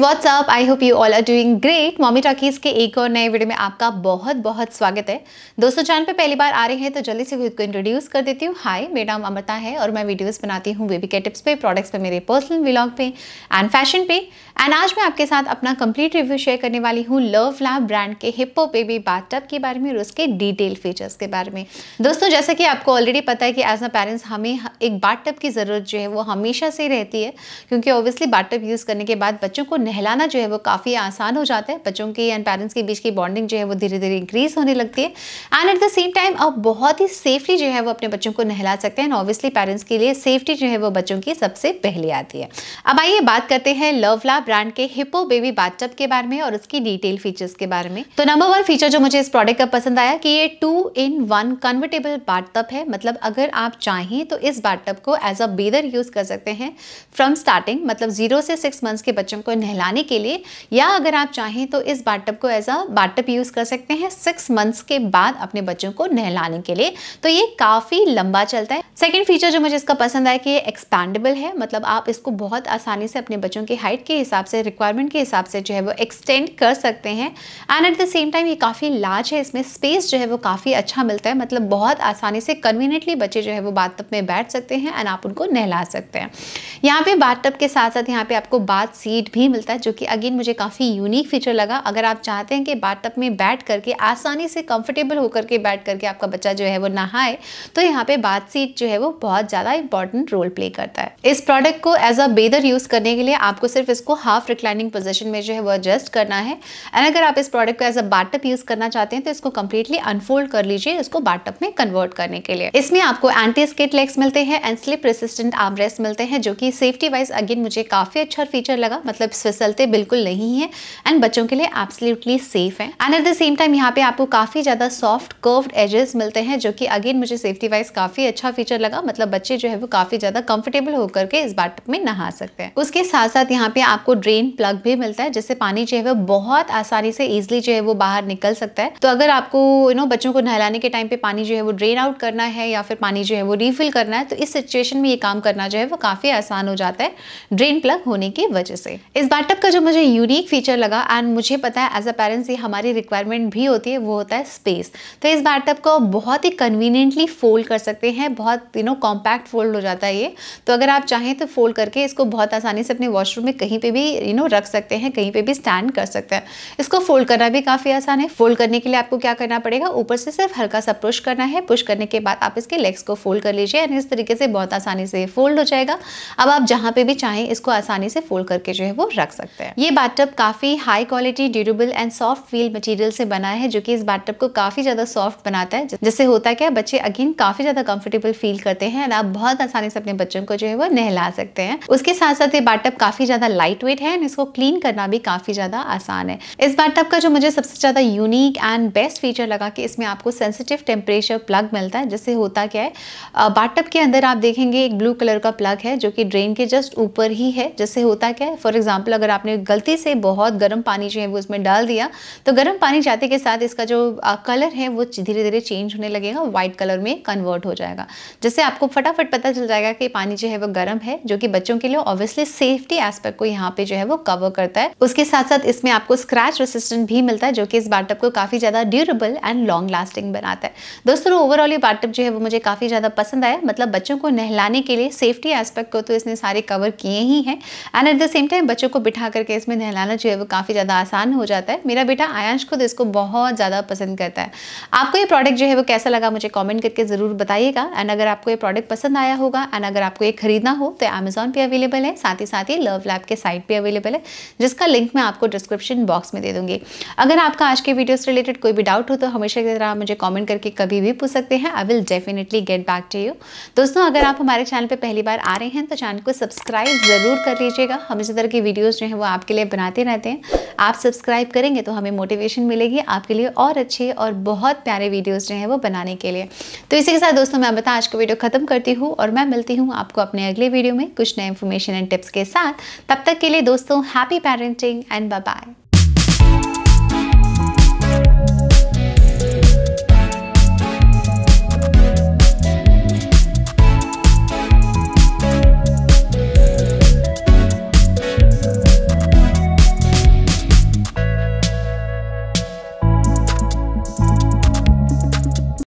what's what's up I hope you all are doing great Mommy Talkies के एक और नए वीडियो में आपका बहुत बहुत स्वागत है दोस्तों चैनल पे पहली बार आ रहे हैं तो जल्दी से खुद को इंट्रोड्यूस कर देती हूँ हाय मेरा नाम अमृता है और मैं वीडियोस बनाती हूँ बेबी के टिप्स पे प्रोडक्ट्स पे मेरे पर्सनल व्लॉग पे एंड फैशन पे एंड आज मैं आपके साथ अपना कंप्लीट रिव्यू शेयर करने वाली हूँ लव लैब ब्रांड के हिप्पो बेबी बाथटब के बारे में और उसके डिटेल फीचर्स के बारे में दोस्तों जैसा कि आपको ऑलरेडी पता है कि एज अ पेरेंट्स हमें एक बाथटब की ज़रूरत जो है वो हमेशा से रहती है क्योंकि ऑब्वियसली बाथटब यूज़ करने के बाद बच्चों को नहलाना जो है वो काफ़ी आसान हो जाता है बच्चों की एंड पेरेंट्स के बीच की बॉन्डिंग जो है वो धीरे धीरे इंक्रीज होने लगती है and at the same time आप बहुत ही सेफली जो है वो अपने बच्चों को नहला सकते हैं एंड ऑब्वियसली पेरेंट्स के लिए सेफ्टी जो है वो बच्चों की सबसे पहले आती है अब आइए बात करते हैं लवला ब्रांड के हिपो बेबी बाथटब के बारे में और उसकी डिटेल फीचर्स के बारे में तो नंबर वन फीचर जो मुझे इस प्रोडक्ट का पसंद आया कि ये two in one convertible bathtub है मतलब अगर आप चाहें तो इस बाथटब को एज अ बेदर यूज़ कर सकते हैं फ्रॉम स्टार्टिंग मतलब जीरो से सिक्स मंथ्स के बच्चों को नहला नहलाने के लिए या अगर आप चाहें तो इस बाटअप को एज अ बाटअप यूज़ कर सकते हैं सिक्स मंथ्स के बाद अपने बच्चों को नहलाने के लिए तो ये काफ़ी लंबा चलता है सेकेंड फीचर जो मुझे इसका पसंद आया कि ये एक्सपैंडेबल है मतलब आप इसको बहुत आसानी से अपने बच्चों की हाइट के हिसाब से रिक्वायरमेंट के हिसाब से जो है वो एक्सटेंड कर सकते हैं and at the same time ये काफ़ी लार्ज है इसमें स्पेस जो है वो काफ़ी अच्छा मिलता है मतलब बहुत आसानी से कन्वीनियंटली बच्चे जो है वो बाथटब में बैठ सकते हैं एंड आप उनको नहला सकते हैं यहाँ पे बाथटब के साथ साथ यहाँ पे आपको बाथ सीट भी मिलता है जो कि अगेन मुझे काफ़ी यूनिक फीचर लगा अगर आप चाहते हैं कि बाथटब में बैठ करके आसानी से कंफर्टेबल होकर के बैठ करके आपका बच्चा जो है वो नहाए तो यहाँ पे बाथ सीट जो है वो बहुत ज़्यादा इंपॉर्टेंट रोल प्ले करता है इस प्रोडक्ट को एज अ बेदर यूज़ करने के लिए आपको सिर्फ इसको हाफ रिक्लाइनिंग पोजिशन में जो है वो एडजस्ट करना है एंड अगर आप इस प्रोडक्ट को एज अ बाटअप यूज़ करना चाहते हैं तो इसको कम्प्लीटली अनफोल्ड कर लीजिए इसको बाटअप में कन्वर्ट करने के लिए इसमें आपको एंटी स्केट लेग्स मिलते हैं एंड स्लिप रेसिस्टेंट आर्मरेस्ट मिलते हैं जो कि ये सेफ्टी वाइज अगेन मुझे काफ़ी अच्छा फीचर लगा मतलब फिसलते बिल्कुल नहीं है एंड बच्चों के लिए एब्सोल्युटली सेफ है and at the same time यहाँ पे आपको काफ़ी ज़्यादा सॉफ्ट कर्व्ड एजेस मिलते हैं जो कि अगेन मुझे सेफ्टी वाइज काफ़ी अच्छा फीचर लगा मतलब बच्चे जो है वो काफ़ी ज़्यादा कंफर्टेबल होकर के इस बार में नहा सकते हैं उसके साथ साथ यहाँ पे आपको ड्रेन प्लग भी मिलता है जिससे पानी जो है वो बहुत आसानी से इजिली जो है वो बाहर निकल सकता है तो अगर आपको यू नो बच्चों को नहलाने के टाइम पे पानी जो है वो ड्रेन आउट करना है या फिर पानी जो है वो रिफिल करना है तो इस सिचुएशन में ये काम करना जो है वो काफ़ी आसान नुकसान हो जाता है ड्रेन प्लग होने की वजह से इस बैटअप का जो मुझे यूनिक फीचर लगा एंड मुझे पता है एज अ पेरेंट्स ये हमारी रिक्वायरमेंट भी होती है वो होता है स्पेस तो इस बैटअप को बहुत ही कन्वीनियंटली फोल्ड कर सकते हैं बहुत यू नो कॉम्पैक्ट फोल्ड हो जाता है ये तो अगर आप चाहें तो फोल्ड करके इसको बहुत आसानी से अपने वॉशरूम में कहीं पर भी यू नो रख सकते हैं कहीं पर भी स्टैंड कर सकते हैं इसको फोल्ड करना भी काफ़ी आसान है फोल्ड करने के लिए आपको क्या करना पड़ेगा ऊपर से सिर्फ हल्का सा पुश करना है पुश करने के बाद आप इसके लेग्स को फोल्ड कर लीजिए एंड इस तरीके से बहुत आसानी से फोल्ड हो जाएगा अब आप जहाँ पे भी चाहें इसको आसानी से फोल्ड करके जो है वो रख सकते हैं ये बैटअप काफ़ी high quality durable and soft feel material से बना है जो कि इस बैटअप को काफ़ी ज़्यादा सॉफ्ट बनाता है जिससे होता क्या बच्चे अगेन काफ़ी ज़्यादा कंफर्टेबल फील करते हैं एंड आप बहुत आसानी से अपने बच्चों को जो है वो नहला सकते हैं उसके साथ साथ ये बैटअप काफ़ी ज़्यादा लाइट वेट है एंड इसको क्लीन करना भी काफ़ी ज़्यादा आसान है इस बैटअप का जो मुझे सबसे ज़्यादा यूनिक एंड बेस्ट फीचर लगा कि इसमें आपको सेंसिटिव टेम्परेचर प्लग मिलता है जिससे होता क्या है बैटअप के अंदर आप देखेंगे एक ब्लू कलर का प्लग है जो कि ड्रेन ब्रेन के जस्ट ऊपर ही है जैसे होता क्या है फॉर एग्जाम्पल अगर आपने गलती से बहुत गर्म पानी जो है वो उसमें डाल दिया तो गर्म पानी जाते के साथ इसका जो कलर है वो धीरे धीरे चेंज होने लगेगा वाइट कलर में कन्वर्ट हो जाएगा जैसे आपको फटाफट पता चल जाएगा कि पानी जो है वो गर्म है जो कि बच्चों के लिए ऑब्वियसली सेफ्टी एस्पेक्ट को यहाँ पे जो है वो कवर करता है उसके साथ साथ इसमें आपको स्क्रैच रेसिस्टेंट भी मिलता है जो कि इस बाटअप को काफ़ी ज़्यादा ड्यूरेबल एंड लॉन्ग लास्टिंग बनाता है दोस्तों ओवरऑल ये बाटअप जो है वो मुझे काफ़ी ज़्यादा पसंद आया मतलब बच्चों को नहलाने के लिए सेफ्टी एस्पेक्ट को तो इसने इसने सारे कवर किए ही हैं and at the same time बच्चों को बिठा करके इसमें नहलाना जो है वो काफ़ी ज़्यादा आसान हो जाता है मेरा बेटा आयांश खुद इसको बहुत ज़्यादा पसंद करता है आपको ये प्रोडक्ट जो है वो कैसा लगा मुझे कॉमेंट करके ज़रूर बताइएगा एंड अगर आपको ये प्रोडक्ट पसंद आया होगा एंड अगर आपको ये खरीदना हो तो अमेजोन पर अवेलेबल है साथ ही साथ ही लव लैब के साइट पर अवेलेबल है जिसका लिंक मैं आपको डिस्क्रिप्शन बॉक्स में दे दूँगी अगर आपका आज के वीडियो से रिलेटेड कोई भी डाउट हो तो हमेशा की तरह मुझे कॉमेंट करके कभी भी पूछ सकते हैं I will definitely get back to you दोस्तों अगर आप हमारे चैनल पर पहली बार आ रहे हैं तो चैनल चैनल को सब्सक्राइब ज़रूर कर लीजिएगा हम इसी तरह की वीडियोज़ जो हैं वो आपके लिए बनाते रहते हैं आप सब्सक्राइब करेंगे तो हमें मोटिवेशन मिलेगी आपके लिए और अच्छे और बहुत प्यारे वीडियोज़ जो हैं वो बनाने के लिए तो इसी के साथ दोस्तों मैं बता आज का वीडियो ख़त्म करती हूँ और मैं मिलती हूँ आपको अपने अगले वीडियो में कुछ नए इन्फॉर्मेशन एंड टिप्स के साथ तब तक के लिए दोस्तों हैप्पी पेरेंटिंग एंड बाय